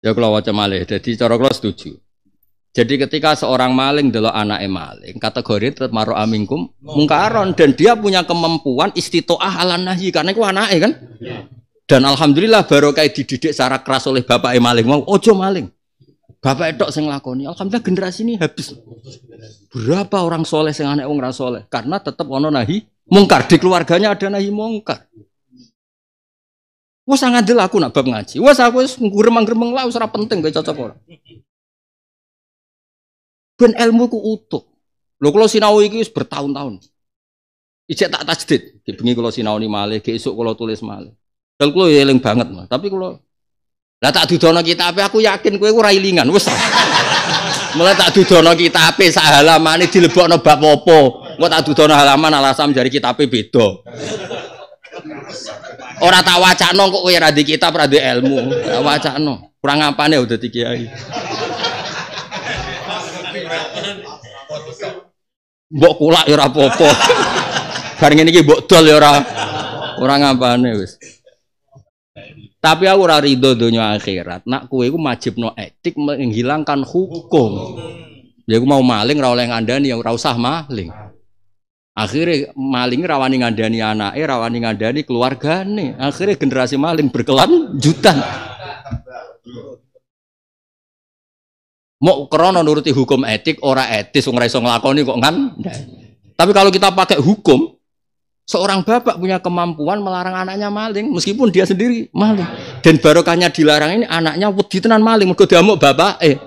Ya kalau wajah malih. Jadi cara kalau setuju. Jadi ketika seorang maling adalah anaknya maling, kategori tetap maru amingkum mungkaron dan dia punya kemampuan istitoah ala nahi karena itu anaknya kan. Ya. Dan alhamdulillah baru kayak dididik secara keras oleh bapak maling mau ojo maling. Bapak itu sing lakoni. Alhamdulillah generasi ini habis. Berapa orang soleh sing anak orang soleh? Karena tetap ono nahi mungkar di keluarganya ada nahi mungkar. Wah sangat ngandel aku nak bab ngaji. Wah aku wis ngremeng-ngremeng lah ora penting gak cocok ora. Ben ilmu ku utuh. Lho kalau sinau iki wis bertahun-tahun. Ijek tak tajdid. Bengi kula sinaoni malih, esuk kula tulis malih. Dan kula ya eling banget mah, tapi kula lah tak dudono kitab, aku yakin kowe ora ilingan wis. Mulai tak dudono kitabe sak halamane dilebokno bab apa. Engko tak dudono halaman alasan jari kitab beda. Orang tak wacakno kok kowe ora di kitab, ora ilmu. Tak wacakno. Kurang apane udah ya dadi kiai. Mbok kulak ya ora apa-apa. Bar ngene iki mbok dol ya ora ora ngapane wis. Tapi aku ora ridho donya akhirat. Nak kowe iku no etik menghilangkan hukum. Ya aku mau maling ora oleh nih, ya ora usah maling. Akhirnya maling rawani ngandani anak, eh rawani ngandani nih Akhirnya generasi maling juta. Mau krono nuruti hukum etik, ora etis, orang iso nglakoni kok ngan. Tapi kalau kita pakai hukum, seorang bapak punya kemampuan melarang anaknya maling meskipun dia sendiri maling. Dan barokahnya dilarang ini anaknya wedi tenan maling mergo diamuk bapak eh.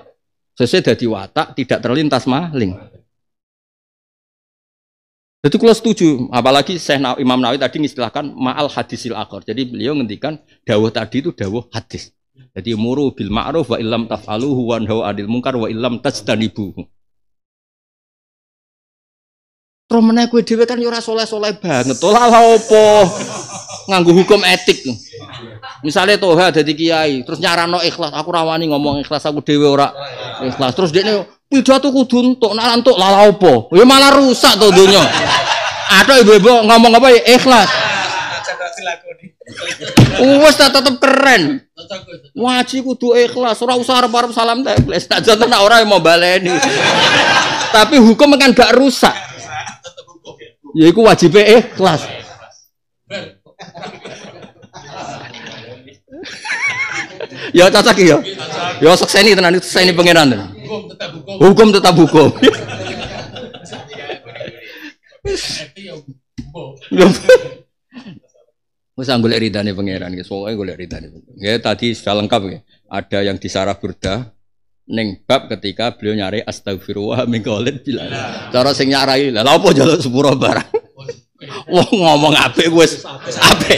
Sesuai dari watak tidak terlintas maling. Jadi kalau setuju, apalagi Syekh Imam Nawawi tadi mengistilahkan ma'al hadisil akor. Jadi beliau ngendikan dawah tadi itu dawah hadis. Jadi muru bil ma'ruf wa illam taf'aluhu wa nahu adil munkar wa illam tajdanibu. Terus menaik kue dewe kan yura soleh-soleh banget. Tolak lah opo. Nganggu hukum etik. Misalnya toha jadi kiai, terus nyarano ikhlas. Aku rawani ngomong ikhlas, aku dewe ora ikhlas. Terus dia ini Pidato kudu entuk, nak entuk lalau opo. Ya malah rusak to donya. Ada ibu-ibu ngomong apa ya ikhlas. Wes tak tetep keren. wajib kudu ikhlas, ora usah arep-arep salam teblis. Tak jatuh nak ora mau baleni. Tapi hukum kan gak rusak. Ya iku wajibe ikhlas. ya cocok ya. Ya sekseni tenan, sekseni pangeran tenan. Hukum tetap hukum. Wes golek ridane pangeran gue pokoke golek ridane. Ya tadi sudah lengkap ya. Ada yang Sarah burda neng bab ketika beliau nyari astagfirullah mingkolin bilang Cara sing nyarai, lah. apa jalan sepuro barang. wah ngomong apa gue? apa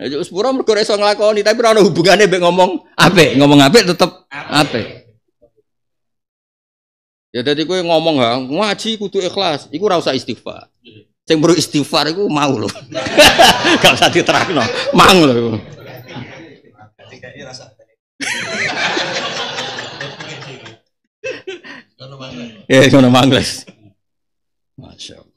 Ya sepuro mereka iso ngelakoni tapi ora hubungannya hubungane ngomong apa ngomong apa tetep apa Ya tadi kowe ngomong ha, ngaji kudu ikhlas, iku ora usah istighfar. Sing perlu istighfar iku mau loh, Gak usah diterangno, mang loh. Ya ngono mangles. Masya Allah.